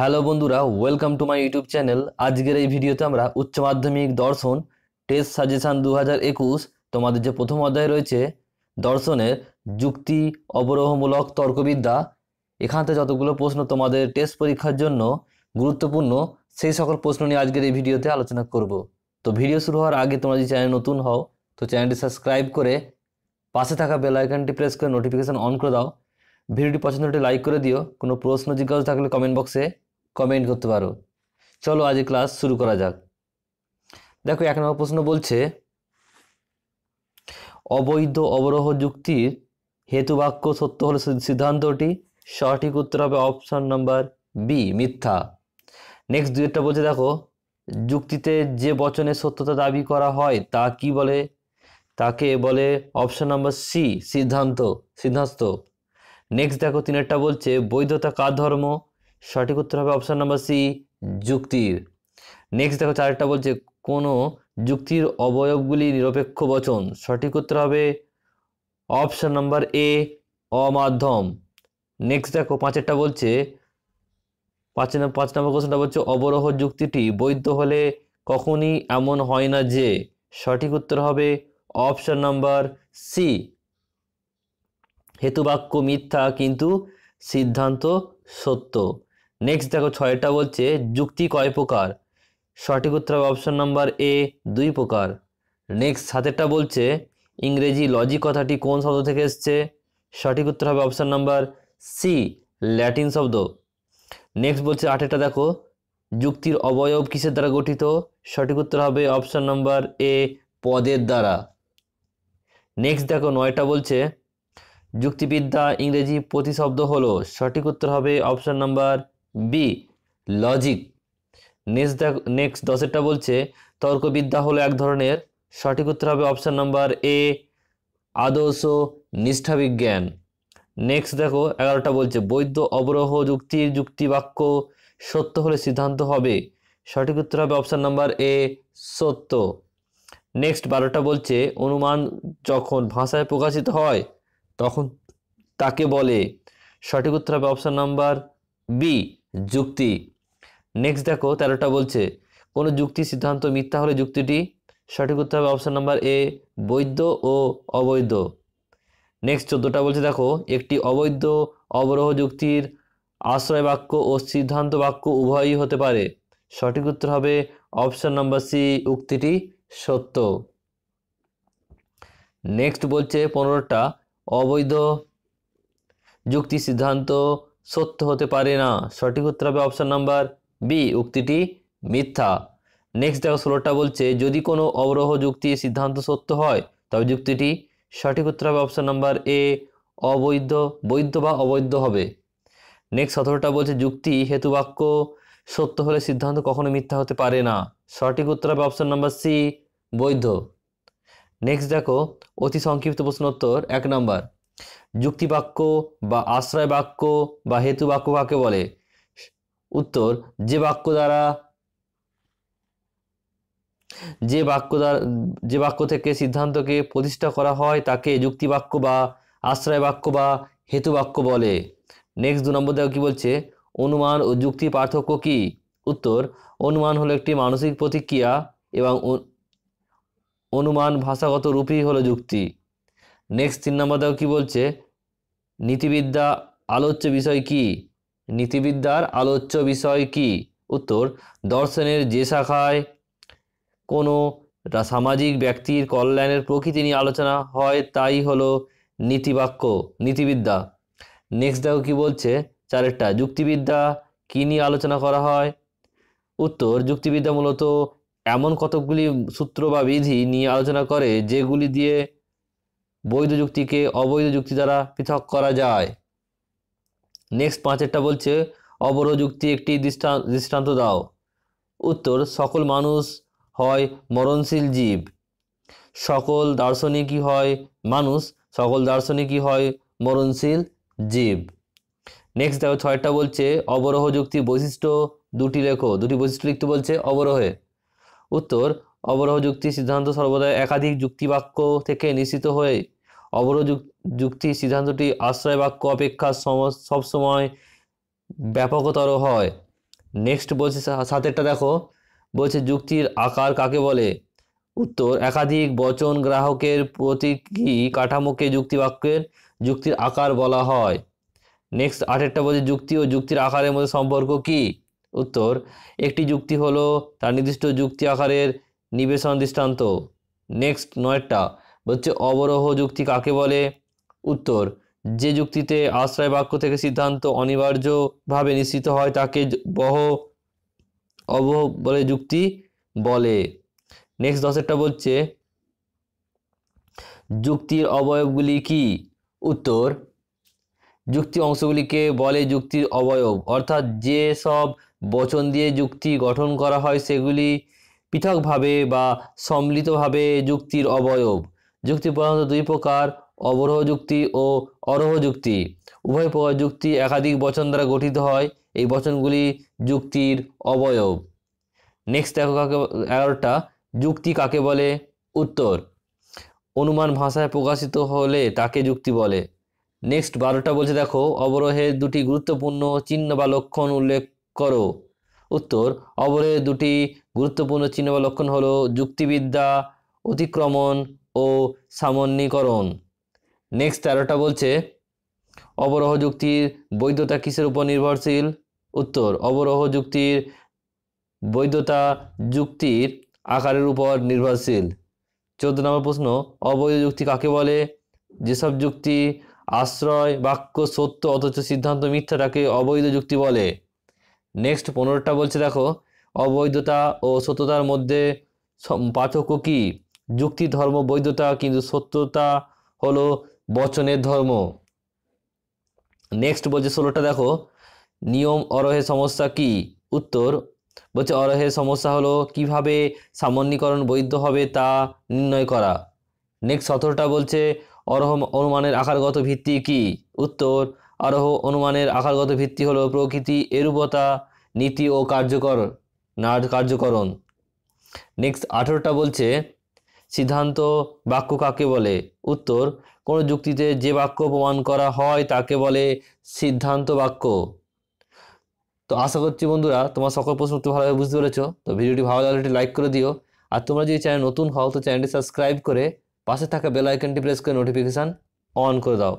hello বন্ধুরা welcome to my YouTube channel আজকের এই ভিডিওতে আমরা উচ্চ মাধ্যমিক দর্শন টেস্ট সাজেশান দু হাজার একুশ তোমাদের যে প্রথম অধ্যায় রয়েছে দর্শনের যুক্তি অবরোহমূলক তর্কবিদ্যা এখানতে যতগুলো প্রশ্ন তোমাদের টেস্ট পরীক্ষার জন্য গুরুত্বপূর্ণ সেই সকল প্রশ্ন নিয়ে আজকের এই ভিডিওতে আলোচনা করব তো ভিডিও শুরু হওয়ার আগে তোমরা যদি চ্যানেল নতুন হও তো চ্যানেলটি সাবস্ক্রাইব করে পাশে থাকা বেল আইকনটি প্রেস করে নোটিফিকেশান অন করে দাও ভিডিওটি পছন্দ হলে লাইক করে দিও কোনো প্রশ্ন জিজ্ঞাসা থাকলে কমেন্ট বক্সে কমেন্ট করতে পারো চলো আজ ক্লাস শুরু করা যাক দেখো এক নম্বর প্রশ্ন বলছে অবৈধ অবরোহ যুক্তির হেতুবাক্য সত্য হলে সিদ্ধান্তটি সঠিক উত্তর হবে অপশান নাম্বার বি মিথ্যা নেক্সট দুয়েরটা বলছে দেখো যুক্তিতে যে বচনে সত্যতা দাবি করা হয় তা কি বলে তাকে বলে অপশান নাম্বার সি সিদ্ধান্ত সিদ্ধান্ত নেক্সট দেখো তিনেরটা বলছে বৈধতা কার ধর্ম সঠিক উত্তর হবে অপশান নাম্বার সি যুক্তির নেক্সট দেখো চারটা বলছে কোনো যুক্তির অবয়বগুলি নিরপেক্ষ বচন সঠিক উত্তর হবে অপশান নাম্বার এ অমাধ্যম নেক্সট দেখো পাঁচেরটা বলছে পাঁচ পাঁচ নম্বর প্রশ্নটা বলছে অবরোহ যুক্তিটি বৈধ হলে কখনই এমন হয় না যে সঠিক উত্তর হবে অপশান নাম্বার সি হেতুবাক্য মিথ্যা কিন্তু সিদ্ধান্ত সত্য নেক্সট দেখো ছয়টা বলছে যুক্তি কয় প্রকার সঠিক উত্তর হবে অপশন নাম্বার এ দুই প্রকার নেক্সট সাতেরটা বলছে ইংরেজি লজিক কথাটি কোন শব্দ থেকে এসছে সঠিক উত্তর হবে অপশান নাম্বার সি ল্যাটিন শব্দ নেক্সট বলছে আটেরটা দেখো যুক্তির অবয়ব কিসের দ্বারা গঠিত সঠিক উত্তর হবে অপশান নাম্বার এ পদের দ্বারা নেক্সট দেখো নয়টা বলছে যুক্তিবিদ্যা ইংরেজি প্রতিশব্দ হলো সঠিক উত্তর হবে option number B logic next next দশেরটা বলছে তর্কবিদ্যা হলো এক ধরনের সঠিক উত্তর হবে অপশান নাম্বার এ আদর্শ নিষ্ঠাবিজ্ঞান নেক্সট দেখো এগারোটা বলছে বৈদ্য অবরোহ যুক্তির যুক্তি বাক্য সত্য হলে সিদ্ধান্ত হবে সঠিক উত্তর হবে অপশান নাম্বার এ সত্য নেক্সট বারোটা বলছে অনুমান যখন ভাষায় প্রকাশিত হয় তখন তাকে বলে সঠিক উত্তর হবে অপশান নাম্বার বি যুক্তি নেক্সট দেখো তেরোটা বলছে কোনো যুক্তি সিদ্ধান্ত মিথ্যা হলে যুক্তিটি সঠিক উত্তর হবে অপশান নাম্বার এ বৈধ ও অবৈধ নেক্সট চোদ্দোটা বলছে দেখো একটি অবৈধ অবরোহ যুক্তির আশ্রয় বাক্য ও সিদ্ধান্ত বাক্য উভয়ই হতে পারে সঠিক উত্তর হবে অপশান নাম্বার সি উক্তিটি সত্য নেক্সট বলছে পনেরোটা অবৈধ যুক্তি সিদ্ধান্ত সত্য হতে পারে না সঠিক উত্তর হবে অপশান নাম্বার বি উক্তিটি মিথ্যা নেক্সট দেখো ষোলোটা বলছে যদি কোনো অবরোহ যুক্তি সিদ্ধান্ত সত্য হয় তবে যুক্তিটি সঠিক উত্তর হবে অপশান নাম্বার এ অবৈধ বৈধ বা অবৈধ হবে নেক্সট সতেরোটা বলছে যুক্তি হেতু বাক্য সত্য হলে সিদ্ধান্ত কখনো মিথ্যা হতে পারে না সঠিক উত্তর হবে অপশান নাম্বার সি বৈধ নেক্সট দেখো অতি সংক্ষিপ্ত প্রশ্নোত্তর এক নাম্বার যুক্তিবাক্য বা আশ্রয় বাক্য বা হেতু বাক্য কাকে বলে উত্তর যে বাক্য দ্বারা যে বাক্য দ্বারা যে বাক্য থেকে সিদ্ধান্তকে প্রতিষ্ঠা করা হয় তাকে যুক্তিবাক্য বা আশ্রয় বাক্য বা হেতু বাক্য বলে নেক্সট দু নম্বর দেখো কী বলছে অনুমান ও যুক্তি পার্থক্য কি উত্তর অনুমান হলো একটি মানসিক প্রতিক্রিয়া এবং অনুমান ভাষাগত রূপই হলো যুক্তি নেক্সট তিন নম্বর দেখো কী বলছে নীতিবিদ্যা আলোচ্য বিষয় কি নীতিবিদ্যার আলোচ্য বিষয় কি উত্তর দর্শনের যে শাখায় কোনো সামাজিক ব্যক্তির কল্যাণের প্রকৃতি নিয়ে আলোচনা হয় তাই হলো নীতিবাক্য নীতিবিদ্যা নেক্সট দেখো কি বলছে চারেরটা যুক্তিবিদ্যা কী নিয়ে আলোচনা করা হয় উত্তর যুক্তিবিদ্যা মূলত এমন কতকগুলি সূত্র বা বিধি নিয়ে আলোচনা করে যেগুলি দিয়ে বৈধ যুক্তিকে অবৈধ যুক্তি দ্বারা পৃথক করা যায় নেক্সট পাঁচেরটা বলছে অবরোধ যুক্তি একটি দৃষ্টান্ত দাও উত্তর সকল মানুষ হয় মরণশীল জীব সকল দার্শনিকই হয় মানুষ সকল দার্শনিকই হয় মরণশীল জীব নেক্সট দেখো ছয়টা বলছে অবরোহ যুক্তি বৈশিষ্ট্য দুটি লেখো দুটি বৈশিষ্ট্য লিখতে বলছে অবরোহে উত্তর অবরোহ যুক্তি সিদ্ধান্ত সর্বদা একাধিক যুক্তিবাক্য থেকে নিশ্চিত হয়ে অবরোধ যুক্তি সিদ্ধান্তটি আশ্রয় বাক্য অপেক্ষা সবসময় ব্যাপকতর হয় নেক্সট বলছে সাতেরটা দেখো বলছে যুক্তির আকার কাকে বলে উত্তর একাধিক বচন গ্রাহকের প্রতীকী কাঠামোকে যুক্তিবাক্যের যুক্তির আকার বলা হয় নেক্সট আঠেরটা বলছে যুক্তি ও যুক্তির আকারের মধ্যে সম্পর্ক কি উত্তর একটি যুক্তি হলো তার নির্দিষ্ট যুক্তি আকারের নিবেশন দৃষ্টান্ত নেক্সট নয়টা হচ্ছে অবরোহ যুক্তি কাকে বলে উত্তর যে যুক্তিতে আশ্রয় বাক্য থেকে সিদ্ধান্ত অনিবার্যভাবে নিশ্চিত হয় তাকে বহ অবহ বলে যুক্তি বলে নেক্সট দশেরটা বলছে যুক্তির অবয়বগুলি কি উত্তর যুক্তি অংশগুলিকে বলে যুক্তির অবয়ব অর্থাৎ যে সব বচন দিয়ে যুক্তি গঠন করা হয় সেগুলি পৃথকভাবে বা সম্মিলিতভাবে যুক্তির অবয়ব যুক্তি প্রধানত দুই প্রকার অবরোহ যুক্তি ও অরোহ যুক্তি উভয় প্রকার যুক্তি একাধিক বচন দ্বারা গঠিত হয় এই বচনগুলি যুক্তির অবয়ব নেক্সট দেখো কাকে এগারোটা যুক্তি কাকে বলে উত্তর অনুমান ভাষায় প্রকাশিত হলে তাকে যুক্তি বলে নেক্সট বারোটা বলছে দেখো অবরোহের দুটি গুরুত্বপূর্ণ চিহ্ন বা লক্ষণ উল্লেখ করো উত্তর অবরোহের দুটি গুরুত্বপূর্ণ চিহ্ন বা লক্ষণ হলো যুক্তিবিদ্যা অতিক্রমণ ও সামন্যীকরণ নেক্সট তেরোটা বলছে অবরোহ যুক্তির বৈধতা কিসের উপর নির্ভরশীল উত্তর অবরোহ যুক্তির বৈধতা যুক্তির আকারের উপর নির্ভরশীল চোদ্দ নম্বর প্রশ্ন অবৈধ যুক্তি কাকে বলে যেসব যুক্তি আশ্রয় বাক্য সত্য অথচ সিদ্ধান্ত মিথ্যা তাকে অবৈধ যুক্তি বলে নেক্সট পনেরোটা বলছে দেখো অবৈধতা ও সত্যতার মধ্যে পার্থক্য কী যুক্তি ধর্ম বৈধতা কিন্তু সত্যতা হলো বচনের ধর্ম নেক্সট বলছে ষোলোটা দেখো নিয়ম অরহে সমস্যা কি উত্তর বলছে অরহের সমস্যা হলো কিভাবে সামান্যীকরণ বৈধ হবে তা নির্ণয় করা নেক্সট সতেরোটা বলছে অরহ অনুমানের আকারগত ভিত্তি কি উত্তর আরোহ অনুমানের আকারগত ভিত্তি হলো প্রকৃতি এরূপতা নীতি ও কার্যকর না কার্যকরণ নেক্সট আঠেরোটা বলছে সিদ্ধান্ত বাক্য কাকে বলে উত্তর কোনো যুক্তিতে যে বাক্য প্রমাণ করা হয় তাকে বলে সিদ্ধান্ত বাক্য তো আশা করছি বন্ধুরা তোমার সকল প্রশ্ন তো ভালোভাবে বুঝতে পেরেছো তো ভিডিওটি ভালো লাগলে একটি লাইক করে দিও আর তোমরা যদি চ্যানেল নতুন হও তো চ্যানেলটি সাবস্ক্রাইব করে পাশে থাকা বেল আইকনটি প্রেস করে নোটিফিকেশান অন করে দাও